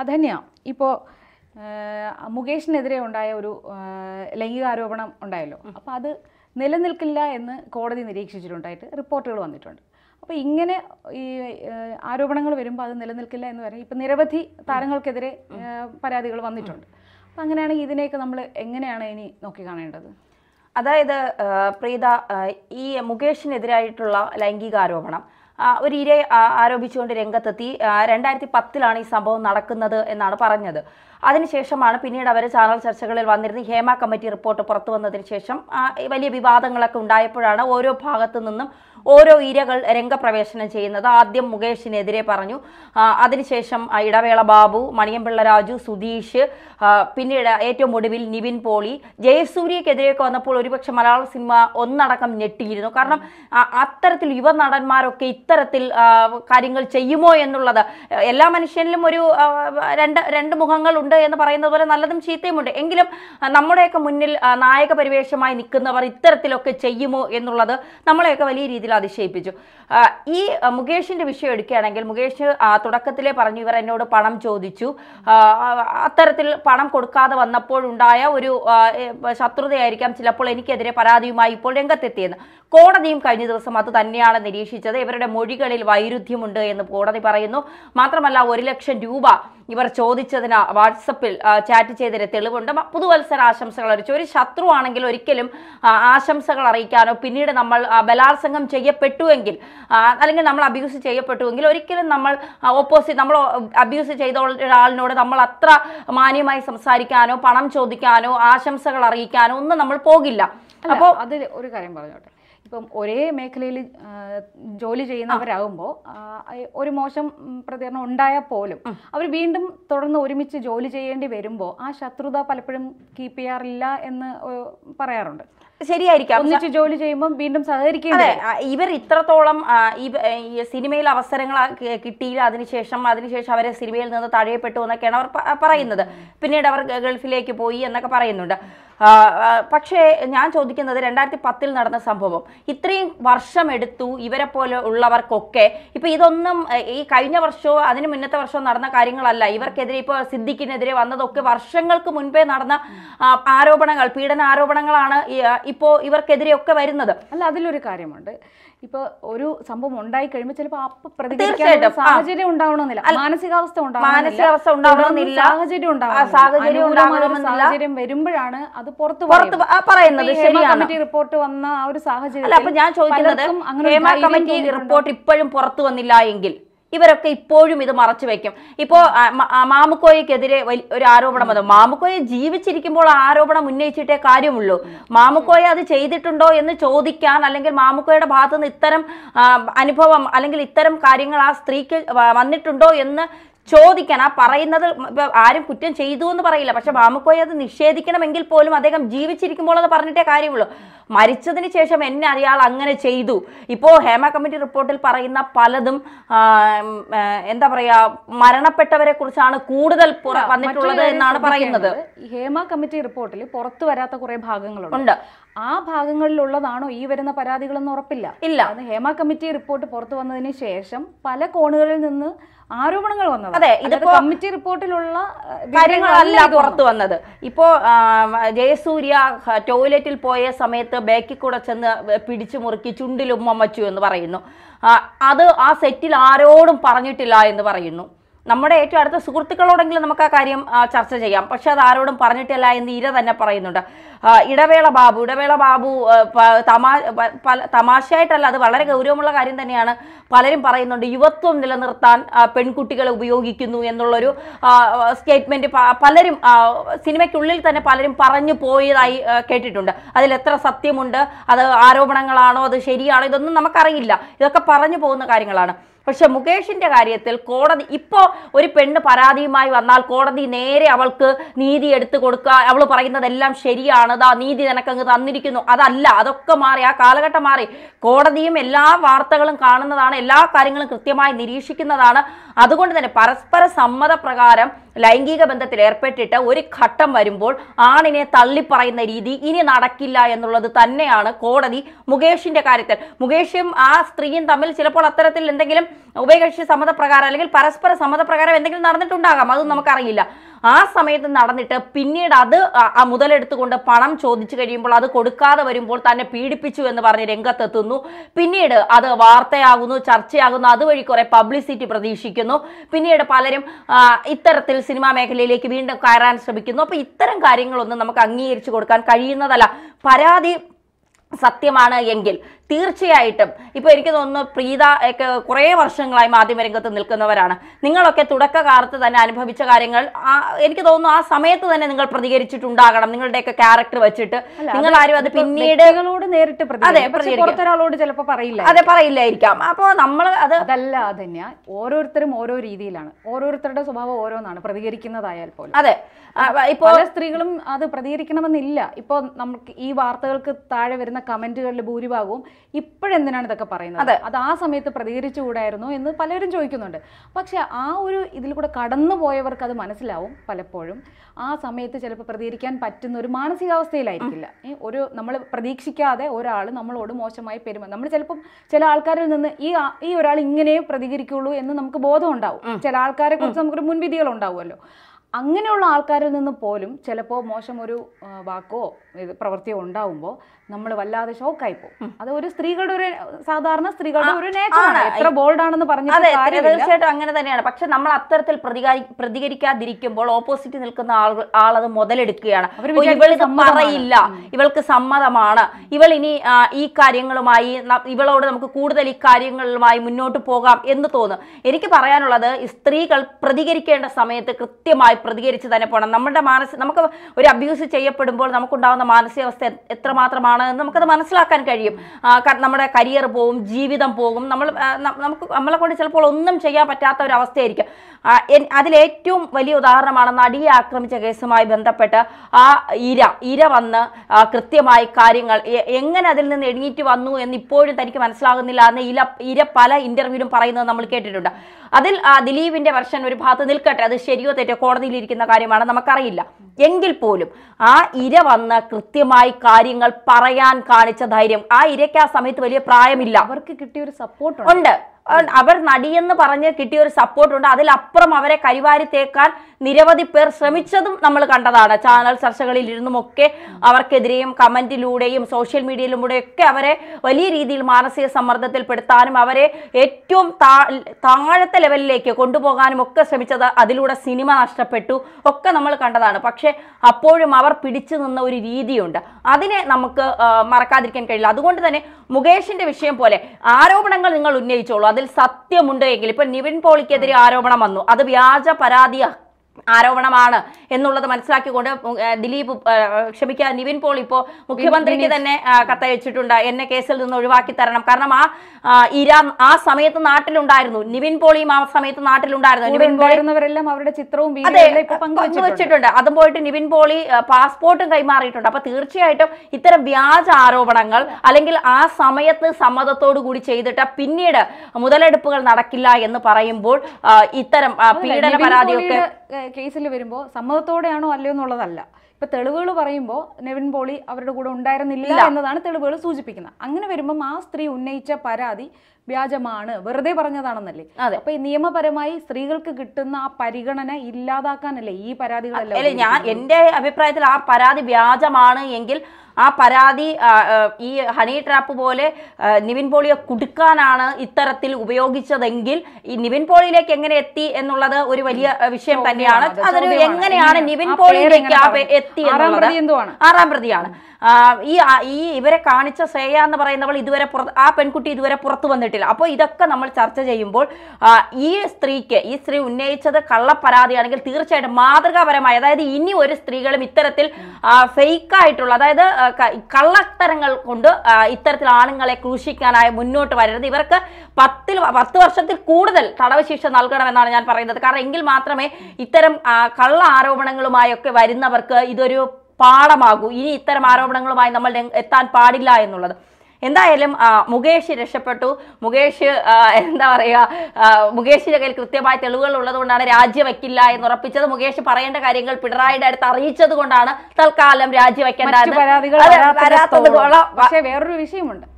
അധന്യ ഇപ്പോൾ മുകേഷിനെതിരെ ഉണ്ടായ ഒരു ലൈംഗികാരോപണം ഉണ്ടായല്ലോ അപ്പോൾ അത് നിലനിൽക്കില്ല എന്ന് കോടതി നിരീക്ഷിച്ചിട്ടുണ്ടായിട്ട് റിപ്പോർട്ടുകൾ വന്നിട്ടുണ്ട് അപ്പോൾ ഇങ്ങനെ ഈ ആരോപണങ്ങൾ വരുമ്പോൾ അത് നിലനിൽക്കില്ല എന്ന് പറയും ഇപ്പം നിരവധി താരങ്ങൾക്കെതിരെ പരാതികൾ വന്നിട്ടുണ്ട് അപ്പം അങ്ങനെയാണെങ്കിൽ ഇതിനെയൊക്കെ നമ്മൾ എങ്ങനെയാണ് ഇനി നോക്കി കാണേണ്ടത് അതായത് പ്രീത ഈ മുകേഷിനെതിരായിട്ടുള്ള ലൈംഗികാരോപണം ഒരു ഇരയെ ആരോപിച്ചുകൊണ്ട് രംഗത്തെത്തി രണ്ടായിരത്തി പത്തിലാണ് ഈ സംഭവം നടക്കുന്നത് എന്നാണ് പറഞ്ഞത് അതിനുശേഷമാണ് പിന്നീട് അവർ ചാനൽ ചർച്ചകളിൽ വന്നിരുന്ന ഹേമ കമ്മിറ്റി റിപ്പോർട്ട് പുറത്തു വന്നതിന് ശേഷം വലിയ വിവാദങ്ങളൊക്കെ ഉണ്ടായപ്പോഴാണ് ഓരോ ഭാഗത്തു നിന്നും ഓരോ ഇരകൾ രംഗപ്രവേശനം ചെയ്യുന്നത് ആദ്യം മുകേഷിനെതിരെ പറഞ്ഞു അതിനുശേഷം ഇടവേള ബാബു മണിയമ്പിള്ള രാജു സുധീഷ് പിന്നീട് ഏറ്റവും ഒടുവിൽ നിവിൻ പോളി ജയസൂര്യക്കെതിരെയൊക്കെ വന്നപ്പോൾ ഒരുപക്ഷെ മലയാള സിനിമ ഒന്നടക്കം ഞെട്ടിയിരുന്നു കാരണം അത്തരത്തിൽ യുവ നടന്മാരൊക്കെ ഇത്തരത്തിൽ കാര്യങ്ങൾ ചെയ്യുമോ എന്നുള്ളത് എല്ലാ മനുഷ്യനിലും ഒരു രണ്ട് രണ്ട് മുഖങ്ങൾ ഉണ്ട് എന്ന് പറയുന്നത് പോലെ നല്ലതും ചീത്തയുമുണ്ട് എങ്കിലും നമ്മുടെയൊക്കെ മുന്നിൽ നായക പരിവേഷമായി നിൽക്കുന്നവർ ഇത്തരത്തിലൊക്കെ ചെയ്യുമോ എന്നുള്ളത് നമ്മളെയൊക്കെ വലിയ രീതിയിൽ രീതിയിൽ അതിശയിപ്പിച്ചു ഈ മുകേഷിന്റെ വിഷയം എടുക്കുകയാണെങ്കിൽ മുകേഷ് തുടക്കത്തിലേ പറഞ്ഞു ഇവർ എന്നോട് പണം ചോദിച്ചു അത്തരത്തിൽ പണം കൊടുക്കാതെ വന്നപ്പോഴുണ്ടായ ഒരു ശത്രുതയായിരിക്കാം ചിലപ്പോൾ എനിക്കെതിരെ പരാതിയുമായി ഇപ്പോൾ രംഗത്തെത്തിയെന്ന് കോടതിയും കഴിഞ്ഞ ദിവസം അത് തന്നെയാണ് നിരീക്ഷിച്ചത് ഇവരുടെ മൊഴികളിൽ വൈരുദ്ധ്യമുണ്ട് എന്ന് കോടതി പറയുന്നു മാത്രമല്ല ഒരു ലക്ഷം രൂപ ഇവർ ചോദിച്ചതിന് വാട്സപ്പിൽ ചാറ്റ് ചെയ്തതിന് തെളിവുണ്ട് പുതുവത്സര ആശംസകൾ അറിയിച്ചു ഒരു ശത്രു ആണെങ്കിൽ ഒരിക്കലും ആശംസകൾ അറിയിക്കാനോ പിന്നീട് നമ്മൾ ബലാത്സംഗം ചെയ്യപ്പെട്ടുവെങ്കിൽ അല്ലെങ്കിൽ നമ്മൾ അബ്യൂസ് ചെയ്യപ്പെട്ടുവെങ്കിൽ ഒരിക്കലും നമ്മൾ ഓപ്പോസിറ്റ് നമ്മൾ അബ്യൂസ് ചെയ്ത ഒരാളിനോട് നമ്മൾ അത്ര മാന്യമായി സംസാരിക്കാനോ പണം ചോദിക്കാനോ ആശംസകൾ അറിയിക്കാനോ ഒന്നും നമ്മൾ പോകില്ല അപ്പോൾ അതിൽ ഒരു കാര്യം പറഞ്ഞോട്ടെ ഇപ്പം ഒരേ മേഖലയിൽ ജോലി ചെയ്യുന്നവരാകുമ്പോൾ ഒരു മോശം പ്രതികരണം ഉണ്ടായാൽ പോലും അവർ വീണ്ടും തുടർന്ന് ഒരുമിച്ച് ജോലി ചെയ്യേണ്ടി വരുമ്പോൾ ആ ശത്രുത പലപ്പോഴും കീപ്പ് ചെയ്യാറില്ല എന്ന് പറയാറുണ്ട് ശരിയായിരിക്കാം ഒന്നിച്ച് ജോലി ചെയ്യുമ്പോൾ വീണ്ടും സഹകരിക്കുന്നത് ഇവർ ഇത്രത്തോളം സിനിമയിൽ അവസരങ്ങൾ കിട്ടിയില്ല അതിനുശേഷം അതിനുശേഷം അവരെ സിനിമയിൽ നിന്ന് തഴയപ്പെട്ടു എന്നൊക്കെയാണ് അവർ പറയുന്നത് പിന്നീട് അവർ ഗൾഫിലേക്ക് പോയി എന്നൊക്കെ പറയുന്നുണ്ട് പക്ഷേ ഞാൻ ചോദിക്കുന്നത് രണ്ടായിരത്തി പത്തിൽ നടന്ന സംഭവം ഇത്രയും വർഷമെടുത്തു ഇവരെ പോലെ ഉള്ളവർക്കൊക്കെ ഇപ്പോൾ ഇതൊന്നും ഈ കഴിഞ്ഞ വർഷവും അതിന് മുന്നത്തെ വർഷവും നടന്ന കാര്യങ്ങളല്ല ഇവർക്കെതിരെ ഇപ്പോൾ സിദ്ദിഖിനെതിരെ വന്നതൊക്കെ വർഷങ്ങൾക്ക് മുൻപേ നടന്ന ആരോപണങ്ങൾ പീഡന ആരോപണങ്ങളാണ് ഇപ്പോൾ ഇവർക്കെതിരെയൊക്കെ വരുന്നത് അല്ല അതിലൊരു കാര്യമുണ്ട് ഇപ്പൊ ഒരു സംഭവം ഉണ്ടായി കഴിയുമ്പോൾ ചിലപ്പോൾ അപ്പൊ പ്രതികരിക്കാൻ സാഹചര്യം ഉണ്ടാവണമെന്നില്ല മാനസികാവസ്ഥ ഉണ്ടാവണമെന്നില്ല സാഹചര്യം ഉണ്ടാവണം സാഹചര്യം വരുമ്പോഴാണ് അത് പുറത്ത് പുറത്ത് പറയുന്നത് കമ്മിറ്റി റിപ്പോർട്ട് വന്ന ആ ഒരു സാഹചര്യം അപ്പൊ ഞാൻ ചോദിക്കുന്നത് ഹേമ കമ്മിറ്റി റിപ്പോർട്ട് ഇപ്പോഴും പുറത്തു വന്നില്ല എങ്കിൽ ഇവരൊക്കെ ഇപ്പോഴും ഇത് മറച്ചു വെക്കും ഇപ്പോ മാമുക്കോയക്കെതിരെ ഒരു ആരോപണം വന്നു മാമുക്കോയ ജീവിച്ചിരിക്കുമ്പോൾ ആരോപണം ഉന്നയിച്ചിട്ടേ കാര്യമുള്ളൂ മാമുക്കോയ അത് ചെയ്തിട്ടുണ്ടോ എന്ന് ചോദിക്കാൻ അല്ലെങ്കിൽ മാമുക്കോയുടെ ഭാഗത്തുനിന്ന് ഇത്തരം അനുഭവം അല്ലെങ്കിൽ ഇത്തരം കാര്യങ്ങൾ ആ സ്ത്രീക്ക് വന്നിട്ടുണ്ടോ എന്ന് ചോദിക്കണം ആ പറയുന്നത് ആരും കുറ്റം ചെയ്തു എന്ന് പറയില്ല പക്ഷെ ബാമുക്കോയെ അത് നിഷേധിക്കണമെങ്കിൽ പോലും അദ്ദേഹം ജീവിച്ചിരിക്കുമ്പോൾ അത് പറഞ്ഞിട്ടേ കാര്യമുള്ളൂ മരിച്ചതിന് ശേഷം എന്നെ അയാൾ അങ്ങനെ ചെയ്തു ഇപ്പോൾ ഹേമ കമ്മിറ്റി റിപ്പോർട്ടിൽ പറയുന്ന പലതും എന്താ പറയാ മരണപ്പെട്ടവരെ കുറിച്ചാണ് കൂടുതൽ വന്നിട്ടുള്ളത് എന്നാണ് പറയുന്നത് ഹേമ കമ്മിറ്റി റിപ്പോർട്ടിൽ പുറത്തു വരാത്ത കുറെ ഭാഗങ്ങളുണ്ട് ആ ഭാഗങ്ങളിലുള്ളതാണോ ഈ വരുന്ന പരാതികളെന്ന് ഉറപ്പില്ല ഇല്ല അത് ഹേമ കമ്മിറ്റി റിപ്പോർട്ട് പുറത്തു വന്നതിന് ശേഷം പല കോണുകളിൽ നിന്ന് ആരോപണങ്ങൾ വന്നത് അതെ ഇതിപ്പോ കമ്മിറ്റി റിപ്പോർട്ടിലുള്ള കാര്യങ്ങളല്ല പുറത്തു വന്നത് ഇപ്പോ ജയസൂര്യ ടോയ്ലറ്റിൽ പോയ സമയത്ത് ബാക്കിൽ കൂടെ ചെന്ന് പിടിച്ചു മുറുക്കി ചുണ്ടിലും വച്ചു എന്ന് പറയുന്നു അത് ആ സെറ്റിൽ ആരോടും പറഞ്ഞിട്ടില്ല എന്ന് പറയുന്നു നമ്മുടെ ഏറ്റവും അടുത്ത സുഹൃത്തുക്കളോടെങ്കിലും നമുക്ക് ആ കാര്യം ചർച്ച ചെയ്യാം പക്ഷെ അത് ആരോടും പറഞ്ഞിട്ടില്ല എന്ന് ഇര തന്നെ പറയുന്നുണ്ട് ഇടവേള ബാബു ഇടവേള ബാബു തമാ തമാശയായിട്ടല്ല അത് വളരെ ഗൗരവമുള്ള കാര്യം തന്നെയാണ് പലരും പറയുന്നുണ്ട് യുവത്വം നിലനിർത്താൻ പെൺകുട്ടികളെ ഉപയോഗിക്കുന്നു എന്നുള്ളൊരു സ്റ്റേറ്റ്മെൻറ്റ് പലരും സിനിമയ്ക്കുള്ളിൽ തന്നെ പലരും പറഞ്ഞു പോയതായി കേട്ടിട്ടുണ്ട് അതിൽ എത്ര സത്യമുണ്ട് അത് ആരോപണങ്ങളാണോ അത് ശരിയാണോ ഇതൊന്നും നമുക്കറിയില്ല ഇതൊക്കെ പറഞ്ഞു പോകുന്ന കാര്യങ്ങളാണ് പക്ഷെ മുകേഷിന്റെ കാര്യത്തിൽ കോടതി ഇപ്പോ ഒരു പെണ്ണ് പരാതിയുമായി വന്നാൽ കോടതി നേരെ അവൾക്ക് നീതി എടുത്തു കൊടുക്കുക അവൾ പറയുന്നതെല്ലാം ശരിയാണ് ദാ നീതി നിനക്കങ്ങ് തന്നിരിക്കുന്നു അതല്ല അതൊക്കെ മാറി ആ കാലഘട്ടം മാറി കോടതിയും എല്ലാ വാർത്തകളും കാണുന്നതാണ് എല്ലാ കാര്യങ്ങളും കൃത്യമായി നിരീക്ഷിക്കുന്നതാണ് അതുകൊണ്ട് തന്നെ പരസ്പര സമ്മതപ്രകാരം ലൈംഗിക ബന്ധത്തിൽ ഏർപ്പെട്ടിട്ട് ഒരു ഘട്ടം വരുമ്പോൾ ആണിനെ തള്ളിപ്പറയുന്ന രീതി ഇനി നടക്കില്ല എന്നുള്ളത് തന്നെയാണ് കോടതി മുകേഷിന്റെ കാര്യത്തിൽ മുകേഷും ആ സ്ത്രീയും തമ്മിൽ ചിലപ്പോൾ അത്തരത്തിൽ എന്തെങ്കിലും ഉഭയകക്ഷി സമ്മതപ്രകാരം അല്ലെങ്കിൽ പരസ്പര സമ്മതപ്രകാരം എന്തെങ്കിലും നടന്നിട്ടുണ്ടാകാം അതും നമുക്കറിയില്ല ആ സമയത്ത് നടന്നിട്ട് പിന്നീട് അത് മുതലെടുത്തുകൊണ്ട് പണം ചോദിച്ചു കഴിയുമ്പോൾ അത് കൊടുക്കാതെ വരുമ്പോൾ തന്നെ പീഡിപ്പിച്ചു എന്ന് പറഞ്ഞ് രംഗത്തെത്തുന്നു പിന്നീട് അത് വാർത്തയാകുന്നു ചർച്ചയാകുന്നു അതുവഴി കുറെ പബ്ലിസിറ്റി പ്രതീക്ഷിക്കുന്നു പിന്നീട് പലരും ഇത്തരത്തിൽ സിനിമാ മേഖലയിലേക്ക് വീണ്ടും കയറാൻ ശ്രമിക്കുന്നു അപ്പോൾ ഇത്തരം കാര്യങ്ങളൊന്നും നമുക്ക് അംഗീകരിച്ചു കൊടുക്കാൻ കഴിയുന്നതല്ല പരാതി സത്യമാണ് എങ്കിൽ തീർച്ചയായിട്ടും ഇപ്പൊ എനിക്ക് തോന്നുന്നു പ്രീത ഒക്കെ കുറേ വർഷങ്ങളായി മാധ്യമരംഗത്ത് നിൽക്കുന്നവരാണ് നിങ്ങളൊക്കെ തുടക്കകാലത്ത് തന്നെ അനുഭവിച്ച കാര്യങ്ങൾ എനിക്ക് തോന്നുന്നു ആ സമയത്ത് തന്നെ നിങ്ങൾ പ്രതികരിച്ചിട്ടുണ്ടാകണം നിങ്ങളുടെയൊക്കെ ക്യാരക്ടർ വെച്ചിട്ട് നിങ്ങൾ ആരും അത് പിന്നീട് നേരിട്ട് അതെ പുറത്തൊരാളോട് ചിലപ്പോൾ പറയില്ല അതെ പറയില്ലായിരിക്കാം അപ്പോൾ നമ്മൾ അത് അതല്ല തന്നെയാ ഓരോരുത്തരും ഓരോ രീതിയിലാണ് ഓരോരുത്തരുടെ സ്വഭാവം ഓരോന്നാണ് പ്രതികരിക്കുന്നതായാൽ പോലും അതെ പല സ്ത്രീകളും അത് പ്രതികരിക്കണമെന്നില്ല ഇപ്പൊ നമുക്ക് ഈ വാർത്തകൾക്ക് താഴെ വരുന്ന കമന്റുകളിൽ ഭൂരിഭാഗവും ഇപ്പോഴെന്തിനാണ് ഇതൊക്കെ പറയുന്നത് അത് ആ സമയത്ത് പ്രതികരിച്ചുകൂടായിരുന്നു എന്ന് പലരും ചോദിക്കുന്നുണ്ട് പക്ഷേ ആ ഒരു ഇതിൽ കൂടെ കടന്നു പോയവർക്ക് അത് മനസ്സിലാവും പലപ്പോഴും ആ സമയത്ത് ചിലപ്പോൾ പ്രതികരിക്കാൻ പറ്റുന്ന ഒരു മാനസികാവസ്ഥയിലായിരിക്കില്ല ഒരു നമ്മൾ പ്രതീക്ഷിക്കാതെ ഒരാൾ നമ്മളോട് മോശമായി പെരുമാ നമ്മൾ ചിലപ്പം ചില ആൾക്കാരിൽ നിന്ന് ഈ ഈ ഒരാൾ ഇങ്ങനെ പ്രതികരിക്കുള്ളൂ എന്ന് നമുക്ക് ബോധം ഉണ്ടാവും ചില ആൾക്കാരെ കുറിച്ച് നമുക്കൊരു മുൻവിധികൾ ഉണ്ടാവുമല്ലോ അങ്ങനെയുള്ള ആൾക്കാരിൽ നിന്ന് പോലും ചിലപ്പോൾ മോശം ഒരു വാക്കോ പ്രവൃത്തിയോ ഉണ്ടാവുമ്പോൾ നമ്മൾ വല്ലാതെ ഷോക്കായി പോകും അത് ഒരു സ്ത്രീകളുടെ ഒരു സാധാരണ സ്ത്രീകളുടെ ഒരു നേച്ചറാണ് എത്ര ബോൾഡ് ആണെന്ന് പറഞ്ഞു തീർച്ചയായിട്ടും അങ്ങനെ തന്നെയാണ് പക്ഷെ നമ്മൾ അത്തരത്തിൽ പ്രതികരിക്കാതിരിക്കുമ്പോൾ ഓപ്പോസിറ്റ് നിൽക്കുന്ന ആൾ അത് മുതലെടുക്കുകയാണ് ഇവൾക്ക് പറയില്ല ഇവൾക്ക് സമ്മതമാണ് ഇവൾ ഇനി ഈ കാര്യങ്ങളുമായി ഇവളോട് നമുക്ക് കൂടുതൽ ഈ കാര്യങ്ങളുമായി മുന്നോട്ട് പോകാം എന്ന് തോന്നും എനിക്ക് പറയാനുള്ളത് സ്ത്രീകൾ പ്രതികരിക്കേണ്ട സമയത്ത് കൃത്യമായി പ്രതികരിച്ച് തന്നെ പോകണം നമ്മുടെ മാനസിക നമുക്ക് ഒരു അബ്യൂസ് ചെയ്യപ്പെടുമ്പോൾ നമുക്കുണ്ടാവുന്ന മാനസികാവസ്ഥ എത്രമാത്രമാണ് എന്നുള്ളതാണ് നമുക്കത് മനസ്സിലാക്കാൻ കഴിയും നമ്മുടെ കരിയർ പോകും ജീവിതം പോകും നമ്മൾ നമുക്ക് നമ്മളെ കൊണ്ട് ചിലപ്പോൾ ഒന്നും ചെയ്യാൻ പറ്റാത്ത ഒരു അവസ്ഥയായിരിക്കും അതിലേറ്റവും വലിയ ഉദാഹരണമാണ് നടിയെ ആക്രമിച്ച കേസുമായി ബന്ധപ്പെട്ട് ആ ഇര ഇര വന്ന് കൃത്യമായി കാര്യങ്ങൾ എങ്ങനെ അതിൽ നിന്ന് എഴുന്നേറ്റ് വന്നു എന്ന് ഇപ്പോഴും തനിക്ക് മനസ്സിലാകുന്നില്ല എന്ന് ഇല ഇര പല ഇന്റർവ്യൂവിലും പറയുന്നത് നമ്മൾ കേട്ടിട്ടുണ്ട് അതിൽ ദിലീപിന്റെ വെർഷൻ ഒരു ഭാഗത്ത് നിൽക്കട്ടെ അത് ശരിയോ തെറ്റോ കോടതിയിൽ ഇരിക്കുന്ന കാര്യമാണ് നമുക്കറിയില്ല എങ്കിൽ പോലും ആ ഇര വന്ന് കൃത്യമായി കാര്യങ്ങൾ പറ പറയാൻ കാണിച്ച ധൈര്യം ആ ഇരയ്ക്ക് ആ സമയത്ത് വലിയ പ്രായമില്ല അവർക്ക് കിട്ടിയ ഒരു സപ്പോർട്ട് ഉണ്ട് അവർ നടിയെന്ന് പറഞ്ഞ് കിട്ടിയ ഒരു സപ്പോർട്ടുണ്ട് അതിലപ്പുറം അവരെ കരിവാരി തേക്കാൻ നിരവധി പേർ ശ്രമിച്ചതും നമ്മൾ കണ്ടതാണ് ചാനൽ ചർച്ചകളിൽ ഒക്കെ അവർക്കെതിരെയും കമന്റിലൂടെയും സോഷ്യൽ മീഡിയയിലൂടെയൊക്കെ അവരെ വലിയ രീതിയിൽ മാനസിക സമ്മർദ്ദത്തിൽപ്പെടുത്താനും അവരെ ഏറ്റവും താഴത്തെ ലെവലിലേക്ക് കൊണ്ടുപോകാനും ഒക്കെ ശ്രമിച്ചത് അതിലൂടെ സിനിമ നഷ്ടപ്പെട്ടു ഒക്കെ നമ്മൾ കണ്ടതാണ് പക്ഷേ അപ്പോഴും അവർ പിടിച്ചു നിന്ന ഒരു രീതിയുണ്ട് അതിനെ നമുക്ക് മറക്കാതിരിക്കാൻ കഴിയില്ല അതുകൊണ്ട് തന്നെ മുകേഷിന്റെ വിഷയം പോലെ ആരോപണങ്ങൾ നിങ്ങൾ ഉന്നയിച്ചോളൂ അതിൽ സത്യമുണ്ട് എങ്കിൽ ഇപ്പൊ നിവിൻ പോളിക്കെതിരെ ആരോപണം വന്നു അത് വ്യാജ പരാതിയാക്കി ആരോപണമാണ് എന്നുള്ളത് മനസ്സിലാക്കിക്കൊണ്ട് ദിലീപ് ക്ഷമിക്കുക നിവിൻ പോൾ ഇപ്പോൾ മുഖ്യമന്ത്രിക്ക് തന്നെ കത്തയച്ചിട്ടുണ്ട് എന്നെ കേസിൽ നിന്ന് ഒഴിവാക്കി തരണം കാരണം ആ ഇര ആ സമയത്ത് നാട്ടിലുണ്ടായിരുന്നു നിവിൻ പോളിയും ആ സമയത്ത് നാട്ടിലുണ്ടായിരുന്നു നിവിൻ അവരുടെ ചിത്രവും പങ്കുവച്ചിട്ടുണ്ട് അതും പോയിട്ട് നിവിൻ പോളി പാസ്പോർട്ടും കൈമാറിയിട്ടുണ്ട് അപ്പൊ തീർച്ചയായിട്ടും ഇത്തരം വ്യാജ ആരോപണങ്ങൾ അല്ലെങ്കിൽ ആ സമയത്ത് സമ്മതത്തോടു കൂടി ചെയ്തിട്ട് പിന്നീട് മുതലെടുപ്പുകൾ നടക്കില്ല എന്ന് പറയുമ്പോൾ ഇത്തരം പീഡന പരാതിയൊക്കെ കേസിൽ വരുമ്പോൾ സമ്മതത്തോടെയാണോ അല്ലയോ എന്നുള്ളതല്ല ഇപ്പൊ തെളിവുകൾ പറയുമ്പോൾ നെവിൻ പോളി അവരുടെ കൂടെ ഉണ്ടായിരുന്നില്ല എന്നതാണ് തെളിവുകൾ സൂചിപ്പിക്കുന്നത് അങ്ങനെ വരുമ്പം ആ സ്ത്രീ ഉന്നയിച്ച പരാതി വ്യാജമാണ് വെറുതെ പറഞ്ഞതാണെന്നല്ലേ അപ്പൊ നിയമപരമായി സ്ത്രീകൾക്ക് കിട്ടുന്ന ആ പരിഗണന ഇല്ലാതാക്കാനല്ലേ ഈ പരാതികളല്ലേ ഞാൻ എന്റെ അഭിപ്രായത്തിൽ ആ പരാതി വ്യാജമാണ് എങ്കിൽ ആ പരാതി ഈ ഹണി ട്രാപ്പ് പോലെ നിവിൻ പോളിയെ കുടുക്കാനാണ് ഇത്തരത്തിൽ ഉപയോഗിച്ചതെങ്കിൽ ഈ നിവിൻ പോളിയിലേക്ക് എങ്ങനെ എത്തി എന്നുള്ളത് ഒരു വലിയ വിഷയം തന്നെയാണ് അതൊരു എങ്ങനെയാണ് നിവിൻ പോളിയിലേക്ക് എത്തി എന്നുള്ളത് ആറാം പ്രതിയാണ് ഈ ഈ ഇവരെ കാണിച്ച ശ്രേയ എന്ന് പറയുന്നവൾ ഇതുവരെ പുറത്ത് ആ പെൺകുട്ടി ഇതുവരെ പുറത്തു വന്നിട്ടില്ല അപ്പോൾ ഇതൊക്കെ നമ്മൾ ചർച്ച ചെയ്യുമ്പോൾ ഈ സ്ത്രീക്ക് ഈ സ്ത്രീ ഉന്നയിച്ചത് കള്ളപ്പരാതിയാണെങ്കിൽ തീർച്ചയായിട്ടും മാതൃകാപരമായ അതായത് ഇനി ഒരു സ്ത്രീകളും ഇത്തരത്തിൽ ഫേക്കായിട്ടുള്ള അതായത് കള്ളത്തരങ്ങൾ കൊണ്ട് ഇത്തരത്തിൽ ആണുങ്ങളെ ക്രൂശിക്കാനായി മുന്നോട്ട് വരരുത് ഇവർക്ക് പത്തിൽ പത്ത് വർഷത്തിൽ കൂടുതൽ തടവ് ശിക്ഷ നൽകണമെന്നാണ് ഞാൻ പറയുന്നത് കാരണം എങ്കിൽ മാത്രമേ ഇത്തരം കള്ള ആരോപണങ്ങളുമായൊക്കെ വരുന്നവർക്ക് ഇതൊരു പാഠമാകൂ ഇനി ഇത്തരം ആരോപണങ്ങളുമായി നമ്മൾ എത്താൻ പാടില്ല എന്നുള്ളത് എന്തായാലും മുകേഷ് രക്ഷപ്പെട്ടു മുകേഷ് എന്താ പറയുക മുകേഷിന്റെ കയ്യിൽ കൃത്യമായ തെളിവുകൾ ഉള്ളതുകൊണ്ടാണ് രാജിവെക്കില്ല എന്ന് ഉറപ്പിച്ചത് മുകേഷ് പറയേണ്ട കാര്യങ്ങൾ പിണറായിയുടെ അടുത്ത് അറിയിച്ചത് കൊണ്ടാണ് തൽക്കാലം രാജിവെക്കേണ്ടത് പക്ഷേ വേറൊരു വിഷയമുണ്ട്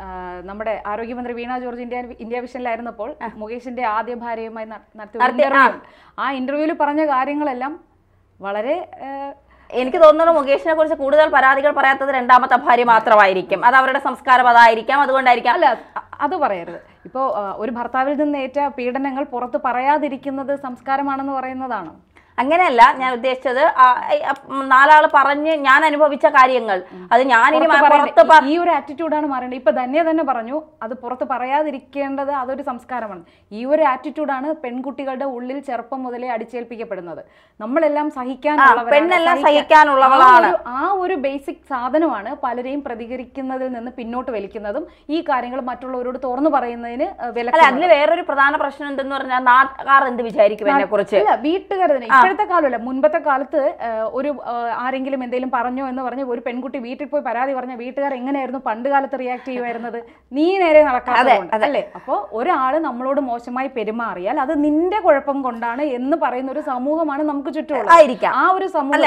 നമ്മുടെ ആരോഗ്യമന്ത്രി വീണ ജോർജ് ഇന്ത്യ ഇന്ത്യ വിഷനിലായിരുന്നപ്പോൾ മുകേഷിന്റെ ആദ്യ ഭാര്യയുമായി നടത്തിയ ആ ഇന്റർവ്യൂവിൽ പറഞ്ഞ കാര്യങ്ങളെല്ലാം വളരെ എനിക്ക് തോന്നുന്നത് മുകേഷിനെ കുറിച്ച് കൂടുതൽ പരാതികൾ പറയാത്തത് രണ്ടാമത്തെ ഭാര്യ മാത്രമായിരിക്കും അത് അവരുടെ സംസ്കാരം അതായിരിക്കാം അതുകൊണ്ടായിരിക്കാം അല്ല അത് പറയരുത് ഇപ്പോൾ ഒരു ഭർത്താവിൽ നിന്ന് ഏറ്റ പീഡനങ്ങൾ പുറത്ത് പറയാതിരിക്കുന്നത് സംസ്കാരമാണെന്ന് പറയുന്നതാണോ അങ്ങനെയല്ല ഞാൻ ഉദ്ദേശിച്ചത് നാലാള് പറഞ്ഞ് ഞാൻ അനുഭവിച്ച കാര്യങ്ങൾ അത് ഞാൻ ഇനി പുറത്ത് ഈ ഒരു ആറ്റിറ്റ്യൂഡാണ് മാറേണ്ടത് ഇപ്പൊ തന്നെ തന്നെ പറഞ്ഞു അത് പുറത്ത് പറയാതിരിക്കേണ്ടത് അതൊരു സംസ്കാരമാണ് ഈ ഒരു ആറ്റിറ്റ്യൂഡാണ് പെൺകുട്ടികളുടെ ഉള്ളിൽ ചെറുപ്പം മുതലേ അടിച്ചേൽപ്പിക്കപ്പെടുന്നത് നമ്മളെല്ലാം സഹിക്കാനുള്ളവരാണ് ആ ഒരു ബേസിക് സാധനമാണ് പലരെയും പ്രതികരിക്കുന്നതിൽ നിന്ന് പിന്നോട്ട് വലിക്കുന്നതും ഈ കാര്യങ്ങൾ മറ്റുള്ളവരോട് തുറന്നു പറയുന്നതിന് വില അതിന് വേറൊരു പ്രധാന പ്രശ്നം എന്തെന്ന് പറഞ്ഞാൽ നാട്ടുകാർ എന്ത് വിചാരിക്കും എന്നെ കുറിച്ച് വീട്ടുകാർ തന്നെ ഇപ്പോഴത്തെ കാലമല്ല മുൻപത്തെ കാലത്ത് ഒരു ആരെങ്കിലും എന്തെങ്കിലും പറഞ്ഞോ എന്ന് പറഞ്ഞ് ഒരു പെൺകുട്ടി വീട്ടിൽ പോയി പരാതി പറഞ്ഞ വീട്ടുകാർ എങ്ങനെയായിരുന്നു പണ്ട് കാലത്ത് റിയാക്ട് ചെയ്യുമായിരുന്നത് നീ നേരെ നടക്കാതെ അല്ലേ അപ്പോൾ ഒരാൾ നമ്മളോട് മോശമായി പെരുമാറിയാൽ അത് നിന്റെ കുഴപ്പം കൊണ്ടാണ് എന്ന് പറയുന്ന ഒരു സമൂഹമാണ് നമുക്ക് ചുറ്റുമുള്ളത് ആ ഒരു സമൂഹം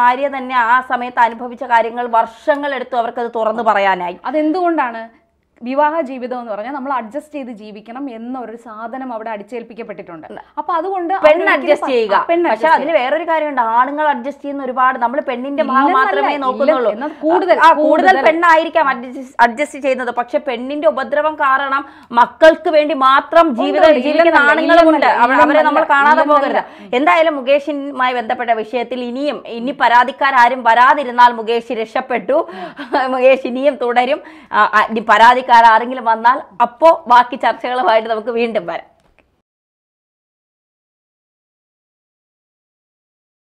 ഭാര്യ തന്നെ ആ സമയത്ത് അനുഭവിച്ച കാര്യങ്ങൾ വർഷങ്ങൾ എടുത്തു അത് തുറന്നു പറയാനായി അതെന്തുകൊണ്ടാണ് വിവാഹ ജീവിതം എന്ന് പറഞ്ഞാൽ നമ്മൾ അഡ്ജസ്റ്റ് ചെയ്ത് ജീവിക്കണം എന്നൊരു സാധനം അവിടെ അടിച്ചേൽപ്പിക്കപ്പെട്ടിട്ടുണ്ട് അപ്പൊ അതുകൊണ്ട് പെണ്ണ് അഡ്ജസ്റ്റ് ചെയ്യുക പക്ഷെ അതിന് വേറൊരു കാര്യമുണ്ട് ആണുങ്ങൾ അഡ്ജസ്റ്റ് ചെയ്യുന്ന ഒരുപാട് നമ്മൾ പെണ്ണിന്റെ ഭാഗം മാത്രമേ നോക്കുന്നുള്ളൂ കൂടുതൽ കൂടുതൽ പെണ്ണായിരിക്കാം അഡ്ജസ്റ്റ് ചെയ്യുന്നത് പക്ഷെ പെണ്ണിന്റെ ഉപദ്രവം കാരണം മക്കൾക്ക് വേണ്ടി മാത്രം ജീവിതം ജീവിക്കുന്ന ആണുങ്ങളുമുണ്ട് അവരെ നമ്മൾ കാണാതെ പോകരുത് എന്തായാലും മുകേഷുമായി ബന്ധപ്പെട്ട വിഷയത്തിൽ ഇനിയും ഇനി പരാതിക്കാരും വരാതിരുന്നാൽ മുകേഷ് രക്ഷപ്പെട്ടു മുകേഷ് ഇനിയും തുടരും പരാതിക്കാർ ആരെങ്കിലും വന്നാൽ അപ്പോൾ ബാക്കി ചർച്ചകളുമായിട്ട് നമുക്ക് വീണ്ടും വരാം